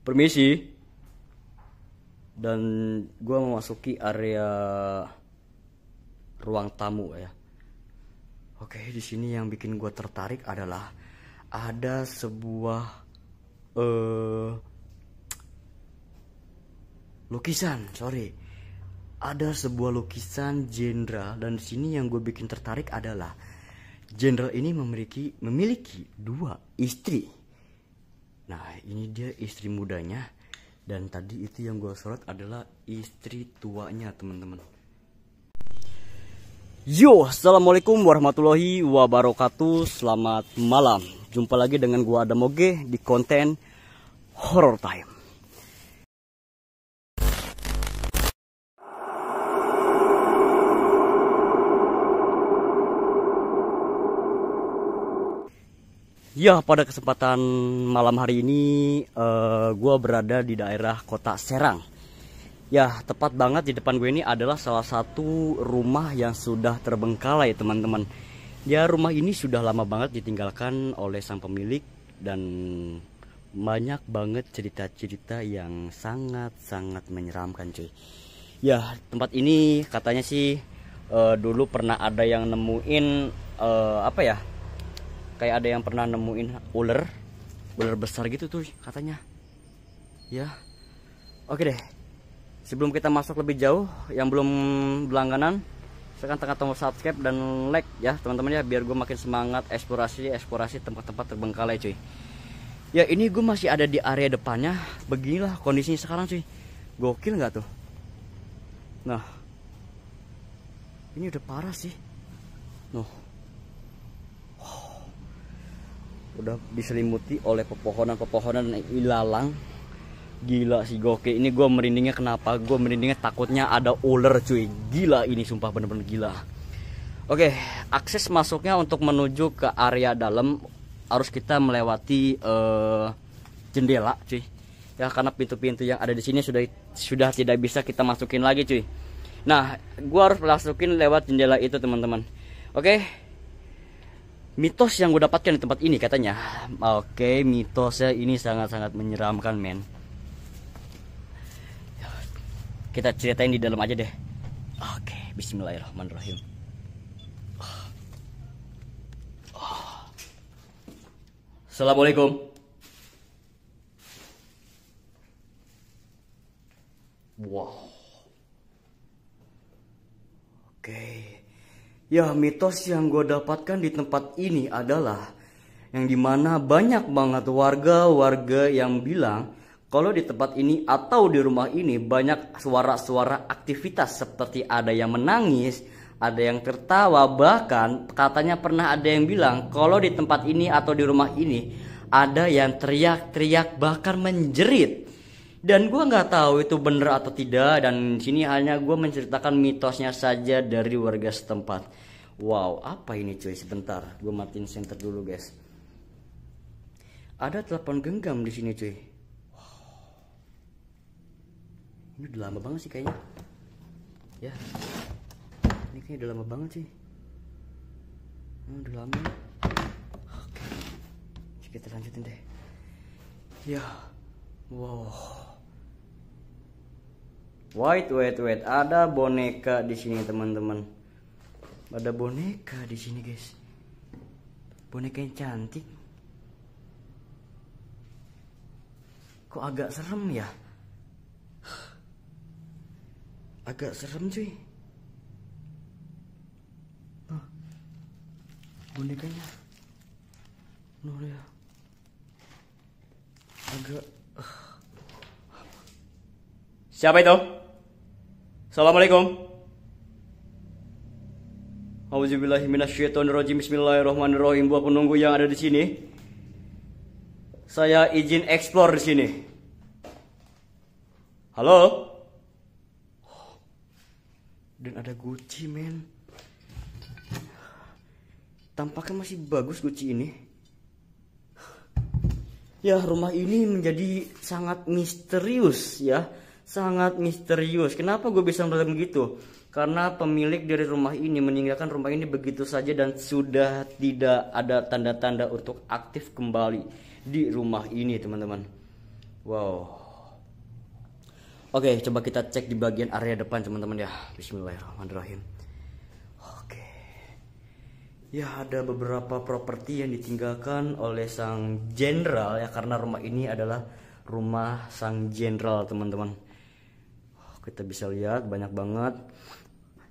Permisi. Dan gue memasuki area ruang tamu ya. Oke, di sini yang bikin gue tertarik adalah ada sebuah uh, lukisan, sorry, ada sebuah lukisan jenderal dan di sini yang gue bikin tertarik adalah jenderal ini memiliki memiliki dua istri. Nah ini dia istri mudanya dan tadi itu yang gue sorot adalah istri tuanya teman-teman. Yo, assalamualaikum warahmatullahi wabarakatuh. Selamat malam. Jumpa lagi dengan gue Adam Oge di konten Horror Time. Ya, pada kesempatan malam hari ini uh, eh, gue berada di daerah kota Serang. Ya, tepat banget di depan gue ini adalah salah satu rumah yang sudah terbengkalai teman-teman. Ya, rumah ini sudah lama banget ditinggalkan oleh sang pemilik dan banyak banget cerita-cerita yang sangat-sangat menyeramkan cuy. Ya, tempat ini katanya sih uh, dulu pernah ada yang nemuin uh, apa ya kayak ada yang pernah nemuin ular ular besar gitu tuh katanya ya oke deh sebelum kita masuk lebih jauh yang belum berlangganan saya tekan tombol subscribe dan like ya teman-teman ya biar gue makin semangat eksplorasi eksplorasi tempat-tempat terbengkalai cuy ya ini gue masih ada di area depannya beginilah kondisinya sekarang cuy gokil nggak tuh nah ini udah parah sih noh udah diselimuti oleh pepohonan-pepohonan dan ilalang gila sih goke ini gue merindingnya kenapa gue merindingnya takutnya ada ular cuy gila ini sumpah bener-bener gila oke akses masuknya untuk menuju ke area dalam harus kita melewati uh, jendela cuy ya karena pintu-pintu yang ada di sini sudah sudah tidak bisa kita masukin lagi cuy nah gue harus masukin lewat jendela itu teman-teman oke mitos yang gue dapatkan di tempat ini katanya oke okay, mitosnya ini sangat-sangat menyeramkan men kita ceritain di dalam aja deh oke okay, bismillahirrahmanirrahim Assalamualaikum Wow Oke okay. Ya mitos yang gue dapatkan di tempat ini adalah yang dimana banyak banget warga-warga yang bilang kalau di tempat ini atau di rumah ini banyak suara-suara aktivitas seperti ada yang menangis, ada yang tertawa, bahkan katanya pernah ada yang bilang kalau di tempat ini atau di rumah ini ada yang teriak-teriak bahkan menjerit dan gue nggak tahu itu bener atau tidak dan sini hanya gue menceritakan mitosnya saja dari warga setempat wow apa ini cuy sebentar gue matiin senter dulu guys ada telepon genggam di sini cuy ini udah lama banget sih kayaknya ya ini kayaknya udah lama banget sih hmm, udah lama oke kita lanjutin deh ya wow Wait, wait, wait. Ada boneka di sini, teman-teman. Ada boneka di sini, guys. Boneka yang cantik. Kok agak serem ya? Agak serem, cuy. bonekanya. nol ya? Agak... Ah. Siapa itu? Assalamualaikum. rohman rohim Buat penunggu yang ada di sini, saya izin explore di sini. Halo? dan ada Gucci, men. Tampaknya masih bagus Gucci ini. Ya, rumah ini menjadi sangat misterius ya sangat misterius. Kenapa gue bisa merasa begitu? Karena pemilik dari rumah ini meninggalkan rumah ini begitu saja dan sudah tidak ada tanda-tanda untuk aktif kembali di rumah ini, teman-teman. Wow. Oke, coba kita cek di bagian area depan, teman-teman ya. Bismillahirrahmanirrahim. Oke. Ya, ada beberapa properti yang ditinggalkan oleh sang jenderal ya karena rumah ini adalah rumah sang jenderal, teman-teman kita bisa lihat banyak banget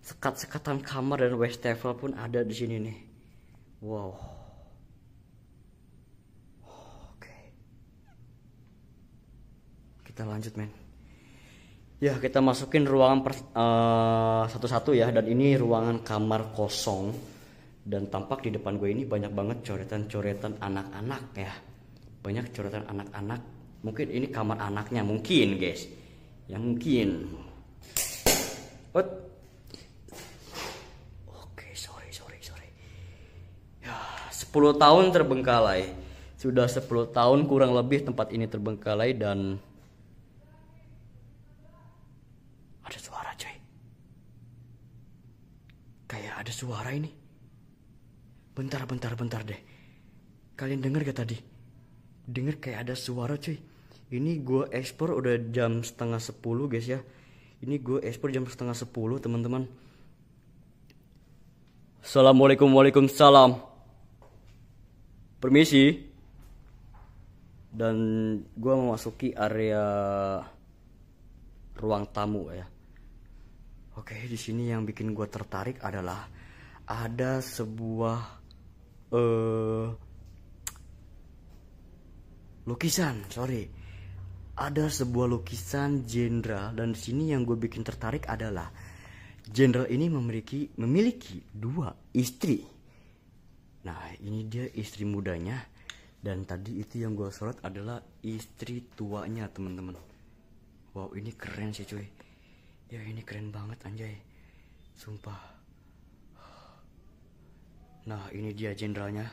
sekat-sekatan kamar dan wastafel pun ada di sini nih wow oke kita lanjut men ya kita masukin ruangan eh, satu-satu uh, ya dan ini ruangan kamar kosong dan tampak di depan gue ini banyak banget coretan-coretan anak-anak ya banyak coretan anak-anak mungkin ini kamar anaknya mungkin guys yang mungkin oke sorry sorry sorry ya 10 tahun terbengkalai sudah sepuluh tahun kurang lebih tempat ini terbengkalai dan ada suara coy kayak ada suara ini bentar bentar bentar deh kalian dengar gak tadi dengar kayak ada suara cuy ini gue ekspor udah jam setengah sepuluh guys ya ini gue ekspor jam setengah sepuluh teman-teman assalamualaikum waalaikumsalam permisi dan gue memasuki area ruang tamu ya oke di sini yang bikin gue tertarik adalah ada sebuah uh, lukisan sorry ada sebuah lukisan jenderal dan di sini yang gue bikin tertarik adalah jenderal ini memiliki memiliki dua istri. Nah, ini dia istri mudanya dan tadi itu yang gue sorot adalah istri tuanya, teman-teman. Wow, ini keren sih, cuy. Ya, ini keren banget anjay. Sumpah. Nah, ini dia jenderalnya.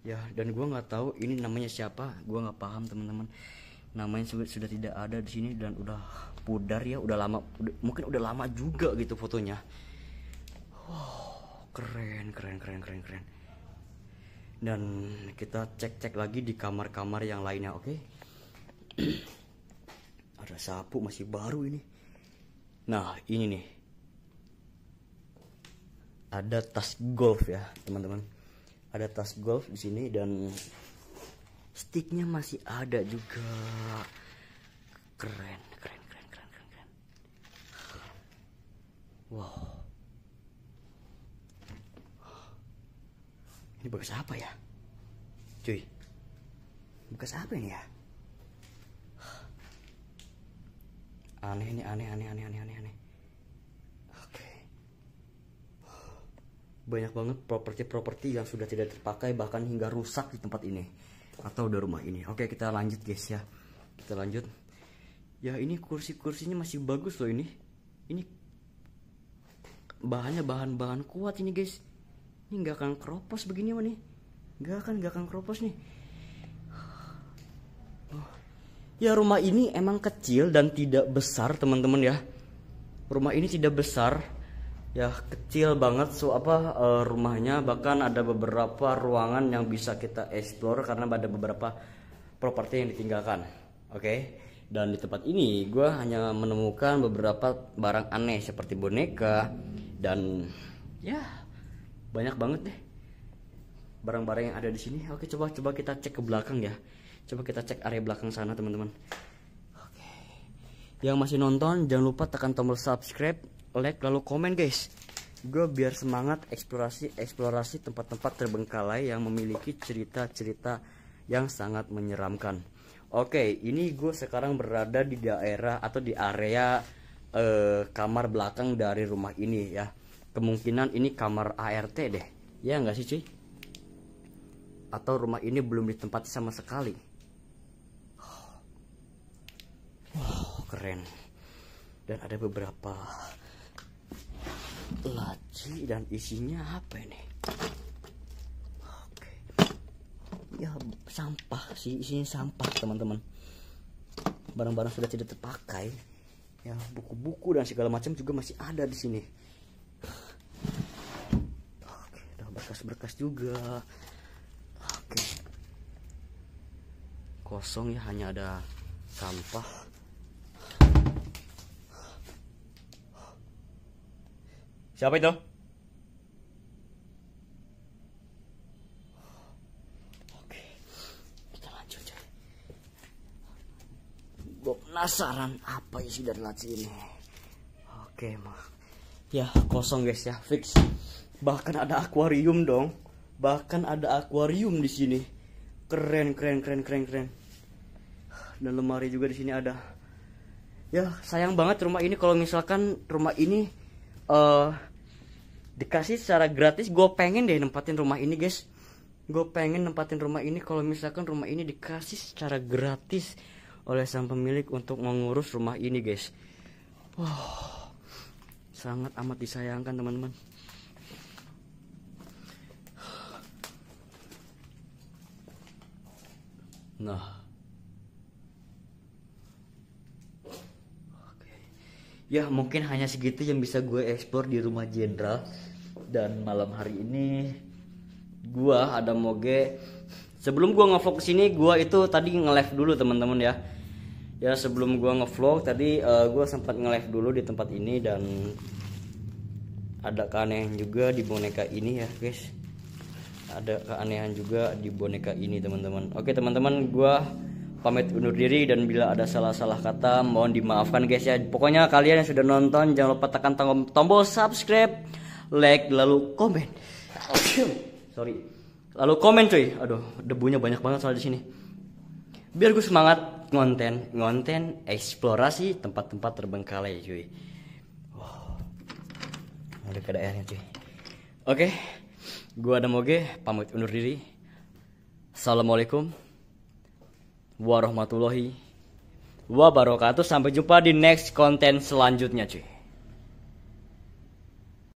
Ya, dan gue nggak tahu ini namanya siapa, gue nggak paham, teman-teman namanya sudah tidak ada di sini dan udah pudar ya udah lama udah, mungkin udah lama juga gitu fotonya wow keren keren keren keren keren dan kita cek cek lagi di kamar-kamar yang lainnya oke okay? ada sapu masih baru ini nah ini nih ada tas golf ya teman-teman ada tas golf di sini dan sticknya masih ada juga keren keren keren keren keren keren wow ini bekas apa ya cuy bekas apa ini ya aneh nih aneh aneh aneh aneh aneh aneh oke banyak banget properti-properti yang sudah tidak terpakai bahkan hingga rusak di tempat ini atau udah rumah ini oke kita lanjut guys ya kita lanjut ya ini kursi-kursinya masih bagus loh ini ini bahannya bahan-bahan kuat ini guys ini nggak akan keropos begini mah nih nggak akan nggak akan keropos nih oh. ya rumah ini emang kecil dan tidak besar teman-teman ya rumah ini tidak besar ya kecil banget so apa uh, rumahnya bahkan ada beberapa ruangan yang bisa kita explore karena ada beberapa properti yang ditinggalkan oke okay? dan di tempat ini gue hanya menemukan beberapa barang aneh seperti boneka dan ya banyak banget deh barang-barang yang ada di sini oke coba coba kita cek ke belakang ya coba kita cek area belakang sana teman-teman oke yang masih nonton jangan lupa tekan tombol subscribe like lalu komen guys gue biar semangat eksplorasi eksplorasi tempat-tempat terbengkalai yang memiliki cerita-cerita yang sangat menyeramkan oke ini gue sekarang berada di daerah atau di area eh, kamar belakang dari rumah ini ya kemungkinan ini kamar ART deh ya nggak sih cuy atau rumah ini belum ditempati sama sekali wow keren dan ada beberapa laci dan isinya apa ini oke ya sampah sih isinya sampah teman-teman barang-barang sudah tidak terpakai ya buku-buku dan segala macam juga masih ada di sini oke berkas-berkas juga oke kosong ya hanya ada sampah Siapa itu? Oke, kita lanjut aja. Gue penasaran apa isi dari laci ini. Oke, mah. Ya kosong guys ya, fix. Bahkan ada akuarium dong. Bahkan ada akuarium di sini. Keren, keren, keren, keren, keren. Dan lemari juga di sini ada. Ya sayang banget rumah ini kalau misalkan rumah ini uh, dikasih secara gratis gue pengen deh nempatin rumah ini guys gue pengen nempatin rumah ini kalau misalkan rumah ini dikasih secara gratis oleh sang pemilik untuk mengurus rumah ini guys wow sangat amat disayangkan teman-teman nah ya mungkin hanya segitu yang bisa gue ekspor di rumah jenderal dan malam hari ini gue ada moge sebelum gue ngevlog sini gue itu tadi nge-live dulu teman-teman ya ya sebelum gue ngevlog tadi uh, eh, gue sempat nge-live dulu di tempat ini dan ada keanehan juga di boneka ini ya guys ada keanehan juga di boneka ini teman-teman oke teman-teman gue pamit undur diri dan bila ada salah-salah kata mohon dimaafkan guys ya. Pokoknya kalian yang sudah nonton jangan lupa tekan tombol subscribe, like lalu komen. Sorry. Lalu komen cuy. Aduh, debunya banyak banget soal di sini. Biar gue semangat ngonten, ngonten eksplorasi tempat-tempat terbengkalai cuy. Wow. Ada keadaannya cuy. Oke. gue ada moge pamit undur diri. Assalamualaikum warahmatullahi wabarakatuh. Sampai jumpa di next konten selanjutnya, cuy.